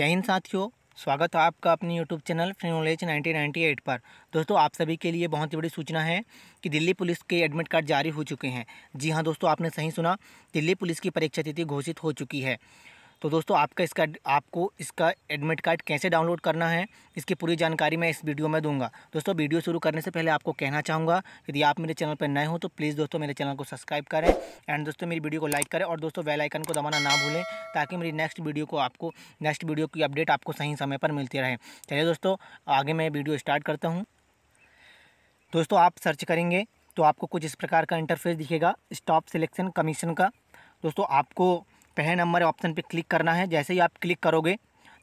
जय हिंद साथियों स्वागत है आपका अपने यूट्यूब चैनल फ्री नॉलेज 1998 पर दोस्तों आप सभी के लिए बहुत ही बड़ी सूचना है कि दिल्ली पुलिस के एडमिट कार्ड जारी हो चुके हैं जी हाँ दोस्तों आपने सही सुना दिल्ली पुलिस की परीक्षा तिथि घोषित हो चुकी है तो दोस्तों आपका इसका आपको इसका एडमिट कार्ड कैसे डाउनलोड करना है इसकी पूरी जानकारी मैं इस वीडियो में दूंगा दोस्तों वीडियो शुरू करने से पहले आपको कहना चाहूँगा यदि आप मेरे चैनल पर नए हो तो प्लीज़ दोस्तों मेरे चैनल को सब्सक्राइब करें एंड दोस्तों मेरी वीडियो को लाइक करें और दोस्तों वेलाइकन को दबाना ना भूलें ताकि मेरी नेक्स्ट वीडियो को आपको नेक्स्ट वीडियो की अपडेट आपको सही समय पर मिलती रहे चलिए दोस्तों आगे मैं वीडियो स्टार्ट करता हूँ दोस्तों आप सर्च करेंगे तो आपको कुछ इस प्रकार का इंटरफेस दिखेगा स्टॉप सिलेक्शन कमीशन का दोस्तों आपको पहले नंबर ऑप्शन पे क्लिक करना है जैसे ही आप क्लिक करोगे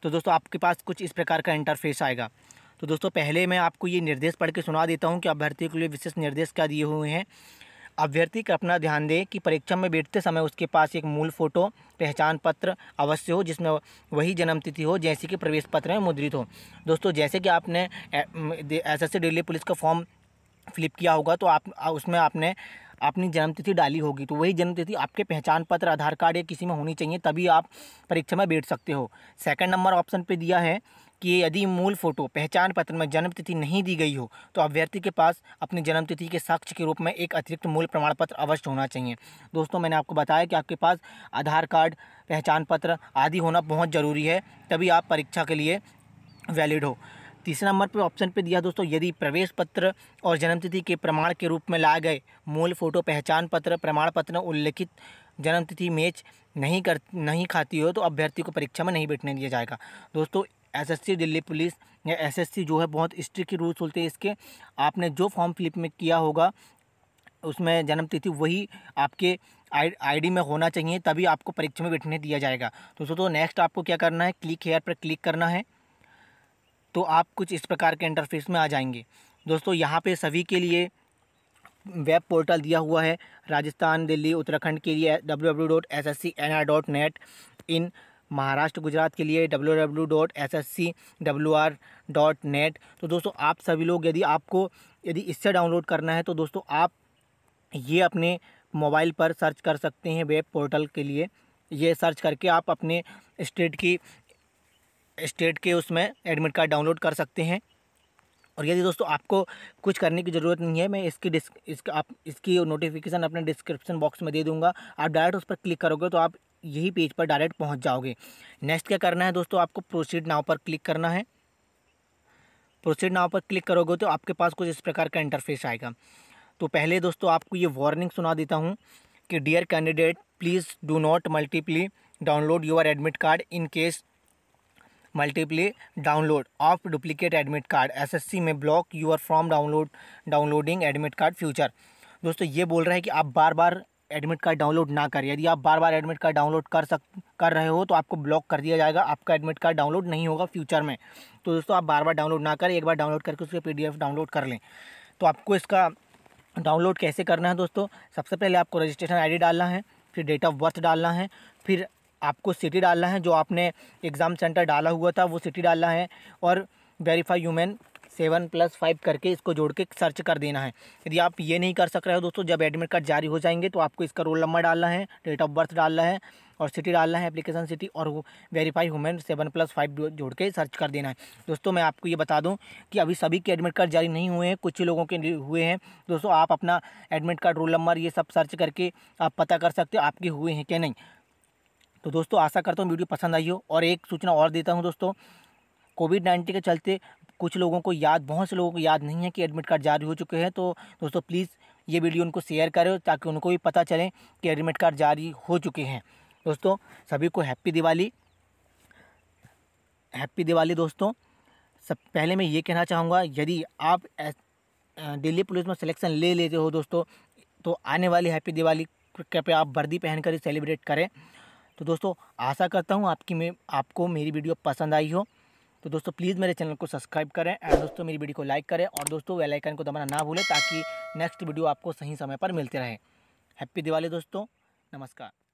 तो दोस्तों आपके पास कुछ इस प्रकार का इंटरफेस आएगा तो दोस्तों पहले मैं आपको ये निर्देश पढ़ के सुना देता हूँ कि अभ्यर्थी के लिए विशेष निर्देश क्या दिए हुए हैं अभ्यर्थी का अपना ध्यान दें कि परीक्षा में बैठते समय उसके पास एक मूल फ़ोटो पहचान पत्र अवश्य हो जिसमें वही जन्मतिथि हो जैसे कि प्रवेश पत्र में मुद्रित हो दोस्तों जैसे कि आपने एस एस दिल्ली पुलिस का फॉर्म फ़्लिप किया होगा तो आप उसमें आपने आपने जन्मतिथि डाली होगी तो वही जन्मतिथि आपके पहचान पत्र आधार कार्ड या किसी में होनी चाहिए तभी आप परीक्षा में बैठ सकते हो सेकंड नंबर ऑप्शन पे दिया है कि यदि मूल फ़ोटो पहचान पत्र में जन्मतिथि नहीं दी गई हो तो अभ्यर्थी के पास अपनी जन्मतिथि के साक्ष्य के रूप में एक अतिरिक्त मूल प्रमाण पत्र अवश्य होना चाहिए दोस्तों मैंने आपको बताया कि आपके पास आधार कार्ड पहचान पत्र आदि होना बहुत ज़रूरी है तभी आप परीक्षा के लिए वैलिड हो तीसरे नंबर पे ऑप्शन पे दिया दोस्तों यदि प्रवेश पत्र और जन्मतिथि के प्रमाण के रूप में लाए गए मूल फोटो पहचान पत्र प्रमाण पत्र उल्लेखित जन्मतिथि मैच नहीं कर नहीं खाती हो तो अभ्यर्थी को परीक्षा में नहीं बैठने दिया जाएगा दोस्तों एसएससी दिल्ली पुलिस या एसएससी जो है बहुत स्ट्रिक्ट रूल्स होते हैं इसके आपने जो फॉर्म फिलिप में किया होगा उसमें जन्मतिथि वही आपके आईडी में होना चाहिए तभी आपको परीक्षा में बैठने दिया जाएगा दोस्तों तो नेक्स्ट आपको क्या करना है क्लिक हेयर पर क्लिक करना है तो आप कुछ इस प्रकार के इंटरफेस में आ जाएंगे दोस्तों यहाँ पे सभी के लिए वेब पोर्टल दिया हुआ है राजस्थान दिल्ली उत्तराखंड के लिए W W dot S S C N R dot net in Maharashtra Gujarat के लिए W W dot S S C W R dot net तो दोस्तों आप सभी लोग यदि आपको यदि इससे डाउनलोड करना है तो दोस्तों आप ये अपने मोबाइल पर सर्च कर सकते हैं वेब पोर्टल के लिए ये सर्च करके आप अपने स्टेट की स्टेट के उसमें एडमिट कार्ड डाउनलोड कर सकते हैं और यदि दोस्तों आपको कुछ करने की ज़रूरत नहीं है मैं इसकी डिस्क इसका आप इसकी नोटिफिकेशन अपने डिस्क्रिप्शन बॉक्स में दे दूंगा आप डायरेक्ट उस पर क्लिक करोगे तो आप यही पेज पर डायरेक्ट पहुंच जाओगे नेक्स्ट क्या करना है दोस्तों आपको प्रोसीड नाव पर क्लिक करना है प्रोसीड नाव पर क्लिक करोगे तो आपके पास कुछ इस प्रकार का इंटरफेस आएगा तो पहले दोस्तों आपको ये वार्निंग सुना देता हूँ कि dear candidate please do not multiply download your admit card in case multiply download of duplicate admit card SSC में block your from download downloading admit card future दोस्तों ये बोल रहा है कि आप बार बार एडमिट कार्ड डाउनलोड ना करें यदि आप बार बार एडमिट कार्ड डाउनलोड कर सक कर रहे हो तो आपको ब्लॉक कर दिया जाएगा आपका एडमिट कार्ड डाउनलोड नहीं होगा फ्यूचर में तो दोस्तों आप बार बार डाउनलोड ना करें एक बार डाउनलोड करके उसके एफ डाउनलोड कर लें तो आपको इसका डाउनलोड कैसे करना है दोस्तों सबसे पहले आपको रजिस्ट्रेशन डी डालना है फिर डेट ऑफ बर्थ डालना है फिर आपको सिटी डालना है जो आपने एग्ज़ाम सेंटर डाला हुआ था वो सिटी डालना है और verify human seven plus five करके इसको जोड़ के सर्च कर देना है यदि आप ये नहीं कर सक रहे हो दोस्तों जब एडमिट कार्ड जारी हो जाएंगे तो आपको इसका रोल नंबर डालना है डेट ऑफ बर्थ डालना है और सिटी डालना है एप्लीकेशन सिटी और verify human seven plus five जोड़ के सर्च कर देना है दोस्तों मैं आपको ये बता दूं कि अभी सभी के एडमिट कार्ड जारी नहीं हुए हैं कुछ लोगों के हुए हैं दोस्तों आप अपना एडमिट कार्ड रोल नंबर ये सब सर्च करके आप पता कर सकते हो आपके हुए हैं क्या नहीं तो दोस्तों आशा करता हूँ वीडियो पसंद आई हो और एक सूचना और देता हूँ दोस्तों कोविड नाइन्टीन के चलते कुछ लोगों को याद बहुत से लोगों को याद नहीं है कि एडमिट कार्ड जारी हो चुके हैं तो दोस्तों प्लीज़ ये वीडियो उनको शेयर करें ताकि उनको भी पता चले कि एडमिट कार्ड जारी हो चुके हैं दोस्तों सभी को हैप्पी दिवाली हैप्पी दिवाली दोस्तों सब पहले मैं ये कहना चाहूँगा यदि आप दिल्ली पुलिस में सिलेक्शन ले लेते हो दोस्तों तो आने वाली हैप्पी दिवाली कृपया आप वर्दी पहन कर ही सेलिब्रेट करें तो दोस्तों आशा करता हूँ आपकी मैं आपको मेरी वीडियो पसंद आई हो तो दोस्तों प्लीज़ मेरे चैनल को सब्सक्राइब करें एंड दोस्तों मेरी वीडियो को लाइक करें और दोस्तों वे आइकन को दबाना ना भूलें ताकि नेक्स्ट वीडियो आपको सही समय पर मिलते रहे हैप्पी दिवाली दोस्तों नमस्कार